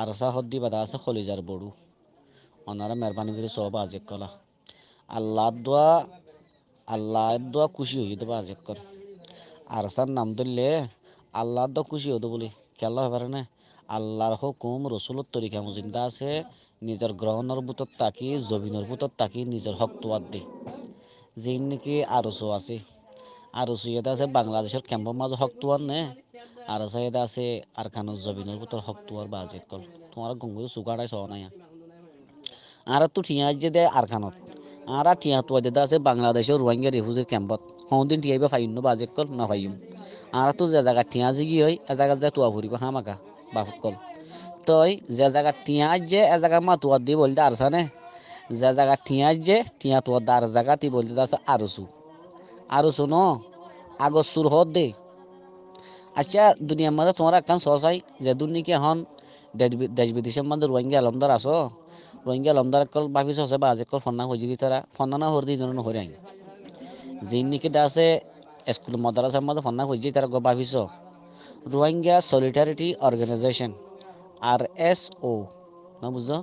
ARSA হদ্দি আছে খলিজার বড়ু ওনারা মেহরবানি করে সব আজেক কলা আল্লাহ দোয়া আল্লাহ দোয়া খুশি হয়ে দেবা আজেক কর আরসার নাম ধরলে আল্লাহ দোয়া খুশি হতো বলে খেলা হবে না আল্লাহর হুকুম রসুলের তরিকা মুজিন্দা আছে নিজের গ্রহণের বুতর তাকি জমিনের বুতর তাকি নিজের হক তোয়ার দি যেই নাকি আরসও আছে আরসু এটা আছে বাংলাদেশের ক্যাম্পের মাঝে হক তোয়ার আর সাইড আছে আর খানো জবিনের পুতর হক তোমার বাজেট কল তোমার গঙ্গুর সুগাড়াই সহ নাই আর তো ঠিয়া যে দে আর খানত আর ঠিয়া তো দে আছে বাংলাদেশের রোহিঙ্গা রিফিউজির ক্যাম্পত হদিন ঠিয়াইবে ফাইন বাজেট কল না ফাইম আর তো যে জায়গা ঠিয়া গিয়ে হয় এ জায়গা যে তুয়া ফুরিব হামাকা বাফক কল তই যে জায়গা ঠিয়া যে এ জায়গা মা তুয়ার দিয়ে বলতে আর সানে যে জায়গা ঠিয়া যে ঠিয়া তুয়ার দার জায়গা তি বলতে আছে আরসু আরসু ন আগর সুর হদ দে আচ্ছা দুনিয়ার মাঝে তোমার একখান সস হয় যে দুর্নীতি হন দেশ বিদেশের মধ্যে রোহিঙ্গা আলমদার আস রোহিঙ্গা আলমদার কল বাফিস আছে বা আজ কল ফন্না হয়ে তারা ফন্না না হরি দিন হরে আইন যিন নাকি আছে স্কুল মাদ্রাসার মধ্যে ফন্না হয়ে তারা বাফিস Rohingya solidarity organisation R S O না বুঝলো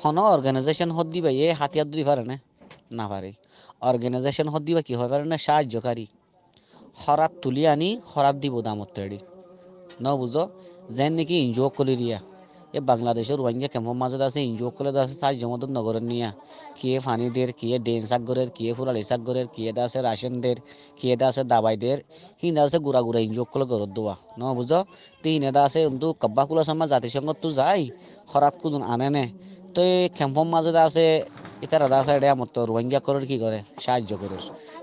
হন অর্গানাইজেশন হদ্দি বা এ হাতিয়ার দুই পারে না না পারে অর্গানাইজেশন হদ্দি দিবা কি হয় পারে না সাহায্যকারী হরাত তুলি আনি হরাত দিব দামত তেড়ি ন বুঝো যেন নাকি এনজিও করি দিয়া এ বাংলাদেশের রোহিঙ্গা কেমন মাজত আছে এনজিও কলে আছে সাজ জমদত নগরের নিয়া কিয়ে ফানিদের কিয়ে ডেন সাগরের কিয়ে ফুরাল সাগরের কিয়ে দা আছে রাশনদের কিয়ে দা আছে দাবাইদের হিন্দা আছে গুড়া গুড়া এনজিও কলে ঘর দোয়া ন বুঝো তিন দা আছে কিন্তু কব্বা কুলা সামা জাতিসংঘ তো যাই হরাত কুদুন আনে নে তো এই ক্যাম্পর মাঝে আছে ইতারা দা সাইডে আমার তো রোহিঙ্গা করার কি করে সাহায্য করার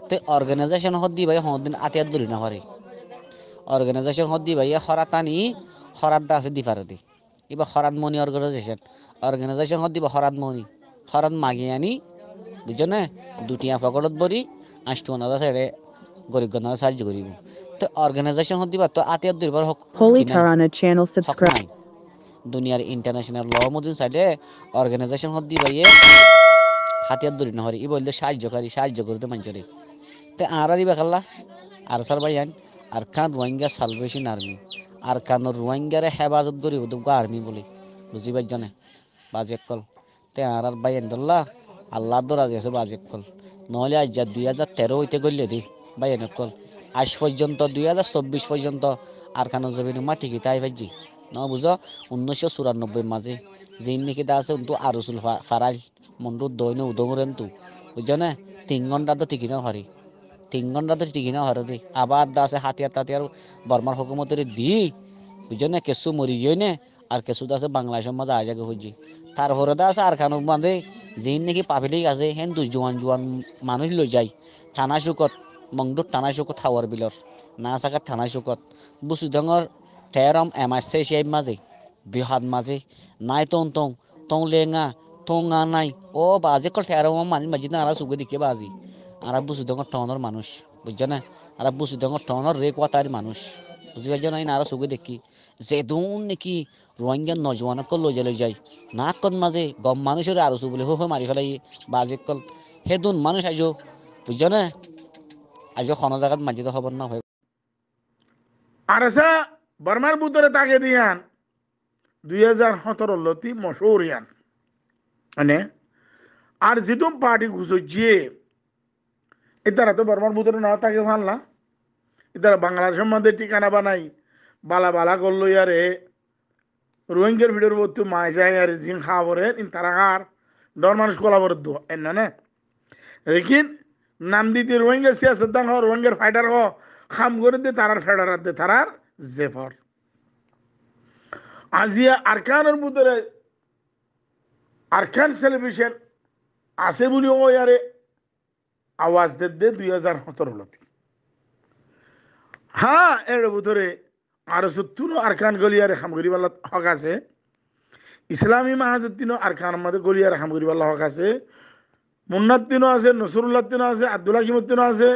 তো অর্গানাইজেশন হত দি ভাই হদিন আতিয়াত ধরি না পারি অর্গানাইজেশন হত দি ভাই হরাত আনি হরাত দা আছে দি দি এবার হরাত মনি অর্গানাইজেশন অর্গানাইজেশন হত দিব হরাত মনি হরাত মাগিয়ে আনি বুঝছো না দুটিয়া ফকটত বরি আষ্টু না দা সাইডে গরিব সাহায্য করিব তো অর্গানাইজেশন হত দিবা তো আতিয়াত ধরিবার হক হোলি টারানা চ্যানেল সাবস্ক্রাইব দুনিয়ার ইন্টারন্যাশনাল ল সাইডে অর্গানাইজেশন হদ্দি বাইয়ে হাতিয়ার দরি নহরে ই বললে সাহায্যকারী সাহায্য করতে মানছরে তে আর আর বেখাল্লা আর সার ভাই আন আর খান রোহিঙ্গা সালভেশন আর্মি আর খান রোহিঙ্গারে হেফাজত করি উদ্যোগ আর্মি বলি বুঝি পাই জানে বাজেক কল তে আর আর ভাই আইন ধরলা আল্লাহ দরাজ আছে বাজেক কল নহলে আজ যা দুই হাজার তেরো হইতে গলি দি ভাই আইন কল আজ পর্যন্ত দুই হাজার চব্বিশ পর্যন্ত আর খানোর জমিন মাটি কি তাই ভাইজি ন বুঝো উনিশশো চুরানব্বই মাঝে যেই নাকি তা আছে তো আর চুল দই মন্ডুর উদম রেম তো বুঝছো না তিন ঘন্টা তো টিকি না হরি তিন ঘন্টা তো টিকি না হারে দি আবার দা আছে হাতিয়ার তাতিয়ার বর্মার হকুমতের দি বুঝছো না কেসু মরি গিয়ে নে আর কেসু দা আছে বাংলাদেশের মাঝে হুজি তার হরে দা আছে আর খান মাঝে যেই নাকি পাবলিক আছে হেন দু জোয়ান জোয়ান মানুষ লই যায় থানা চুকত মংডুর থানা চুকত হাওয়ার বিলর না চাকার থানা চুকত বুসুদঙর teram emai se shei mazi bihad mazi nai tong tong tong lenga tong nga nai o bazi kol teram mani majid na ara suge dikhe bazi ara busu dongo tonor manush বুঝছো না আর বুঝু দেখো টনর rake তার মানুষ বুঝতে পারছো না আর je dun niki নাকি রোহিঙ্গা নজওয়ানক লই যাই যায় না কন মাঝে গম মানুষের আর বলে হো হো মারি ফেলাই বাজে কল হেদুন মানুষ আইজো বুঝছো না আইজো কোনো জায়গাত মাঝে তো খবর না হয় বার্মার বুতরে তাকে দিয়ান দুই হাজার সতেরো লতি মশৌরিয়ান মানে আর যেতুম পার্টি ঘুষিয়ে এতারা তো বর্মার বুতরে না তাকে ভানলা এতারা বাংলাদেশের সম্বন্ধে ঠিকানা বানাই বালা বালা করলো ইয়ারে রোহিঙ্গার ভিডিওর বস্তু মাই যায় আর জিং খাবরে তারা আর ডর মানুষ কলাবর দো এন রেখিন নাম দিতে রোহিঙ্গা সিয়াসত দান হ রোহিঙ্গার ফাইটার হ খাম করে দে তারার ফেডারাত দে তারার জেফার আজিয়া আরকানের ভিতরে আরকান সেলিব্রেশন আছে বলে ও ইয়ারে আওয়াজ দে দে দুই হাজার সতেরো লতি হ্যাঁ এর ভিতরে আরো সত্তর আরকান গলিয়ারে সামগ্রী বাল্লা হক আছে ইসলামী মাহাজুদ্দিনও আরকান আমাদের গলিয়ারে সামগ্রী বাল্লা হক আছে মুন্নাদ্দিনও আছে নসরুল্লাদ্দিনও আছে আব্দুল্লাহিমুদ্দিনও আছে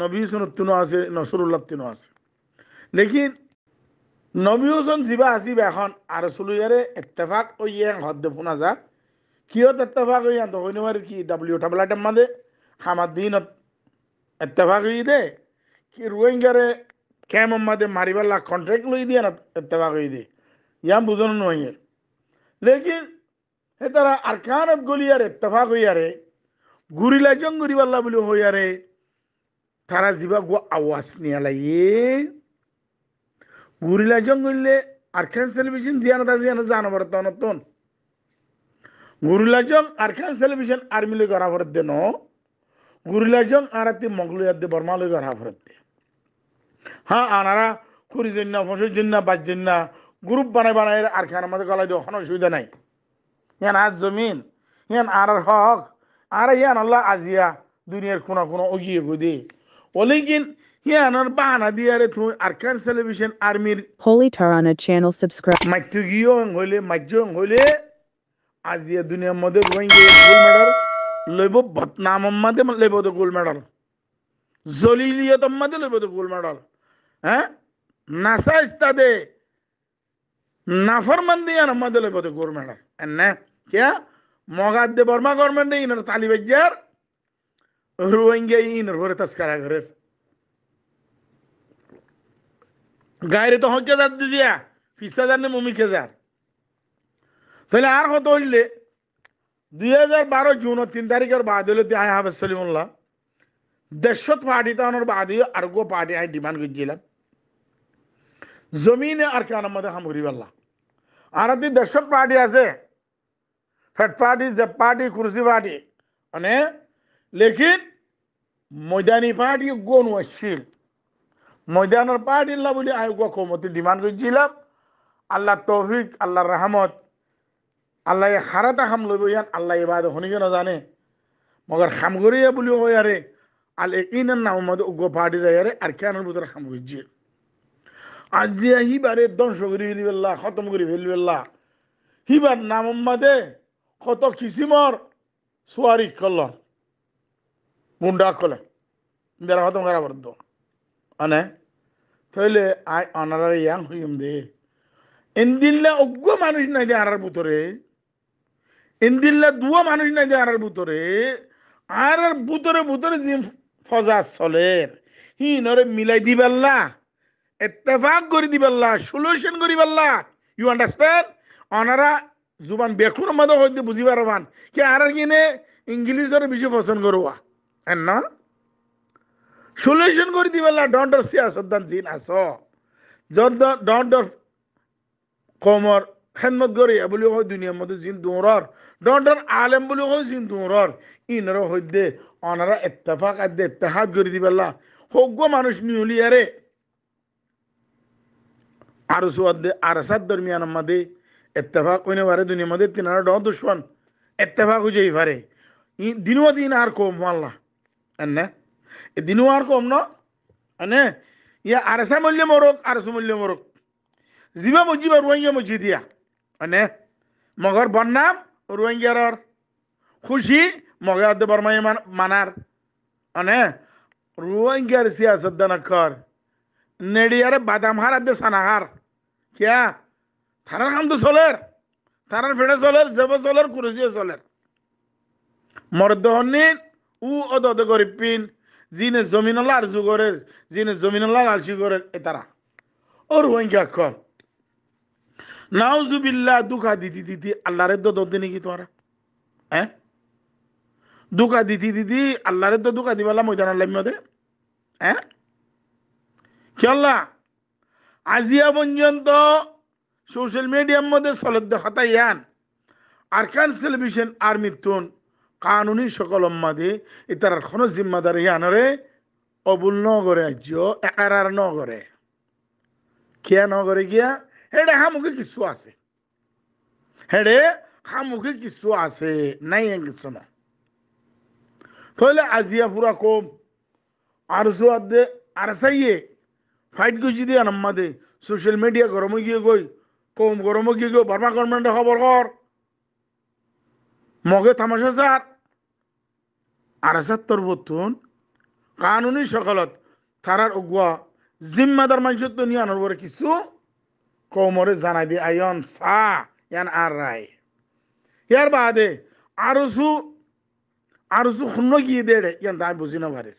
নবী সনুদ্দিনও আছে নসরুল্লাদ্দিনও আছে লেকিন নবীজন যিবা আছিব এখন আৰু চলুয়াৰে এত্তেফাক ঐ এ হদ দেফোনা যা কিয়ত এত্তেফাক হৈ আন তই নোৱাৰি কি ডাব্লিউ ঠাবলা টেম্মা দে খামাৰ দিনত এত্তেফাক হৈ দে কি ৰোহিংগাৰে কেম অম্মা দে মাৰিব লাগ কণ্ট্ৰেক্ট লৈ দিয়ে এত্তেফাক হৈ দে ইয়াম বুজন নোৱাৰিয়ে লেকিন সেই তাৰ আৰ কাৰণত গ'লি আৰু এত্তেফাক হৈ আৰে গুৰিলাই জং গুৰি পাৰলা বুলি হৈ আৰে তাৰা যিবা গোৱা আৱাজ নিয়ালাই এই গুরিলা জঙ্গলে আর্খান সেলিব্রেশন জিয়ান দা জিয়ান জানবার তনতন গুরিলা জং আর্খান সেলিব্রেশন আর্মি লই গরা ভরত দেন গুরিলা জং আরাতি মঙ্গল ইয়াদ দে বর্মা লই গরা ভরত দে হ্যাঁ আনারা খুরি জন্য ফসল জন্য বাজ জন্য গ্রুপ বানাই বানাই আর্খান মধ্যে গলায় দে কোনো অসুবিধা নাই ইয়ান আজ জমিন ইয়ান আর হক আর ইয়ান আল্লাহ আজিয়া দুনিয়ার কোনো কোনো অগিয়ে godi ওলিকিন Holy Tarana channel subscribe. Mike to Gion, Hole, Mike Jong, Hole, Azia Dunia Mother going to gold medal, Lebo Batnam Madam Lebo the gold medal, Zolilia the Mother Lebo the gold medal, eh? NASA is today. নাফরমন্দিয়ান আমাদের লেবতে government এনে কে মগাদ্দে Burma government ইনার তালিবাজ্জার রোহিঙ্গা ইনার ঘরে তস্কারা ঘরের গায়ে তো হজ্জা দাঁত দিজিয়া ফিসা জানে মমি খেজার তাহলে আর কত হইলে দুই হাজার বারো জুন তিন তারিখের বাদ হইলে তুই আয় হাফেজ সলিমুল্লাহ দেশত পার্টি তাহলে বাদ হইয়া আর গো পার্টি আই ডিমান্ড করছিলাম জমিনে আর কেন মধ্যে সামগ্রী পাল্লা আর তুই দেশত পার্টি আছে ফেট পার্টি জেপ পার্টি কুরসি পার্টি মানে লেকিন মৈদানী পার্টি গো নুয়াশীল ময়দানের পাহাড়িল্লা বলে আয়োগ ক্ষমতি ডিমান্ড করছিলাম আল্লাহ তৌফিক আল্লাহ রহমত আল্লাহ এটা খাম লইব ইয়ান আল্লাহ এবার শুনিকে নজানে মগর খাম করিয়া হয় আরে আল একিনের নাম মধ্যে উগ্র পাহাড়ি যায় আরে আর কেন ভিতরে খাম কৰিছে আজি হিবারে ধ্বংস ফেলি ফেলিবেল্লা খতম করে ফেলিবেল্লা হিবার নাম মাদে কত কিসিমর সোয়ারি কলর মুন্ডা কলে যারা খতম করা বর্ধ অনে তাহলে আই অনারা ইয়াং হইম দে এন্দিল্লা অজ্ঞ মানুষ নাই দে আরার ভিতরে এন্দিল্লা দুয়া মানুষ নাই দে আরার ভিতরে আর ভিতরে ভিতরে যে ফজা চলের হি নরে মিলাই দিবাল্লা এত্তেফাক করে দিবাল্লা সলিউশন করি পাল্লা ইউ আন্ডারস্ট্যান্ড অনারা জুবান বেকুন মতো হইতে বুঝি পারবান কি আর কিনে ইংলিশের বেশি পছন্দ করবা হ্যাঁ না সলিউশন ସଲ୍ୟୁସନ୍ କରିଦେବେଲା ଡଣ୍ଡର ସିଆ ସଦାନ ଜିନ୍ ଆସ ডন্ডর কমর খেদমত গরি বলি হয় দুনিয়ার মধ্যে জিন দৌড়র ডন্ডর আলেম বলি হয় জিন দৌড়র ইনারা হইদে অনারা এত্তেফাক আর এত্তাহাত করে দিবে না হজ্ঞ মানুষ নিউলিয়ারে আর সুয়াদে আর সাত দরমিয়ান মাদে এত্তেফাক কইনে পারে দুনিয়ার মধ্যে তিনারা ড দুশ্মন এত্তেফাক হয়ে যাই পারে দিনও দিন আর কম আল্লাহ না দিনও আর কম ন হ্যাঁ ইয়া আর এসা মূল্য মরক আর এসো মূল্য মরক জিবা মজিবা রোহিঙ্গা মজি দিয়া হ্যাঁ মগর বন্যাম রোহিঙ্গার খুশি মগে আদে বর্মাই মানার হ্যাঁ রোহিঙ্গার সিয়াসত দানাকর নেড়িয়ারে বাদাম হার আদে সানাহার কিয়া থারার খাম তো চলের থারার ফেড়ে চলের জেব চলের কুরসিও চলের মরদ হন্নিন অদ অদ গরিব পিন জিনে জমিনলার যুগরের জিনে জমিনলার আর যুগরের এতারা ওর রোহিঙ্গা কর নাওজুবিল্লা দুখা দিতি দিতি আল্লাহরে তো দর্দি নাকি তোরা হ্যাঁ দুখা দিতি দিদি আল্লাহরে তো দুখা দিবালা ময়দান আল্লাহ মদে হ্যাঁ খেলা আজিয়া পর্যন্ত সোশ্যাল মিডিয়ার মধ্যে সলদ্দ দেখাতা ইয়ান আর কান সেলিব্রেশন আর মৃত্যুন কানুনি সকল অম্মাদি ইতার কোনো জিম্মাদারি আনরে অবুল নগরে আজ্য একারার নগরে কিয়া নগরে গিয়া হেডে হামুখে কিছু আছে হেডে হামুখে কিছু আছে নাই কিছু না তাহলে আজিয়া পুরা কম আর দে আর চাইয়ে ফাইট গুজি দিয়ে নাম্মা দে সোশ্যাল মিডিয়া গরম গিয়ে গই কম গরম গিয়ে গই বার্মা গভর্নমেন্টে খবর কর মগে তামাশা যার তামাশাচার আরাসাত্তর বর্তন কানুনি সকালত তারার অগুয়া জিম্মাদার মানুষের তো নিয়ে আনার পরে কিছু কৌমরে জানাই দিয়ে আয়ন সা ইয়ান আর রায় ইয়ার বাদে আরো সু আরো সু শূন্য গিয়ে দেড়ে ইয়ান তাই বুঝি না ভারের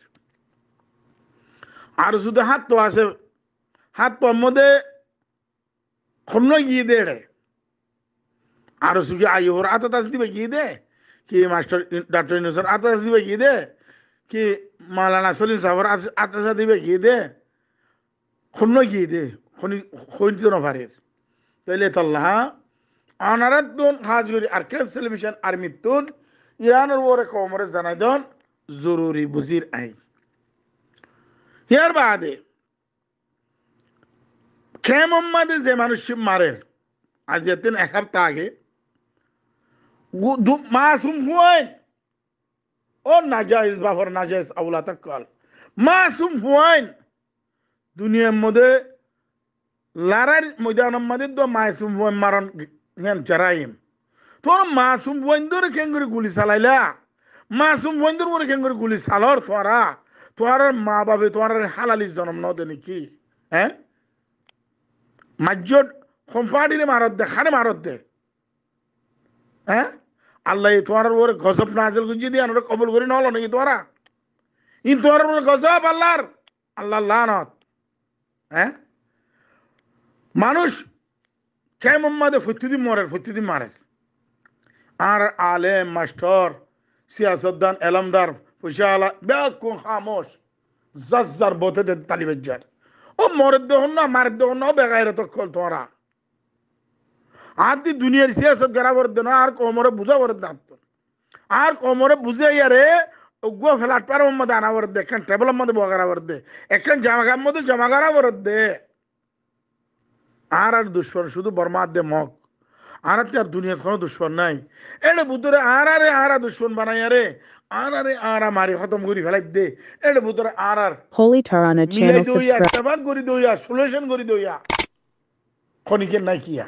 আরো সুদে হাত তো আছে হাত তোর মধ্যে শূন্য গিয়ে দেড়ে আরো সুখে আয়ু হর আতা তাস দিবে কি দে কি মাস্টার ডাক্তার ইউনুসের আতা তাস দিবে কি দে কি মালানা সলিম সাহর আতাসা দিবে কি দে শূন্য কি দে শনি সৈন্য নভারের তাইলে তল্লা আনারাত দোন খাজ করি আর ক্যান্সেলেশন আর মৃত্যুন ইয়ানোর ওরে কমরে জানাই দন জরুরি বুঝির আইন ইয়ার বাদে খেম যে মানুষ মারেন আজ এতদিন এক হপ্তাহ আগে মাসুম হুয়াইন ও নাজাইজ বাফর নাজাইজ আউলা তাকাল মাসুম হুয়াইন দুনিয়ার মধ্যে লারার ময়দান মধ্যে তো মাসুম হুয়াইন মারণ হেন জারাইম তো মাসুম হুয়াইন ধরে কেন গুলি চালাইলা মাসুম হুয়াইন ধরে করে কেন গুলি চালর তোরা তোর মা বাবে তোর হালালি জন্ম ন দে নাকি হ্যাঁ মাজ্যত সম্পাদিনে মারত দে খারে মারত দে হ্যাঁ আল্লাহ তোমার উপরে গজব আজল গুঞ্জি দিয়ে আমরা কবল করি নহলো নাকি তোমারা ইন তোমার উপরে গজব আল্লাহর আল্লাহ হ্যাঁ মানুষ কে মোহাম্মদে ফতুদিন মরের ফতুদিন মারের আর আলে মাস্টর সিয়াসদ্দান এলামদার পয়সাওয়ালা ব্যাগ খামোশ যার বোধে দে তালিবের যার ও মরের দেহ না মারের দেহ না বেগাইরে তো তোমরা আদি দুনিয়ার সিয়াসত গেরা বর দেন আর কমরে বুঝা বর দাম আর কমরে বুঝে ইয়ারে গো ফেলাট পার মধ্যে আনা বর বরদ্দে এখান টেবলের মধ্যে বগারা বরদ্দে এখান জামাগার মধ্যে বর দে আর আর দুশ্মন শুধু বর্মার দে মক আর আর দুনিয়ার কোনো দুশ্মন নাই এটা ভিতরে আর আর আর দুশ্মন বানাই আরে আর আরে আর মারি খতম করি ফেলাই দে এটা ভিতরে আর আর হোলি টারানা চ্যানেল সাবস্ক্রাইব করে দইয়া সলিউশন করে দইয়া খনিকের নাই কিয়া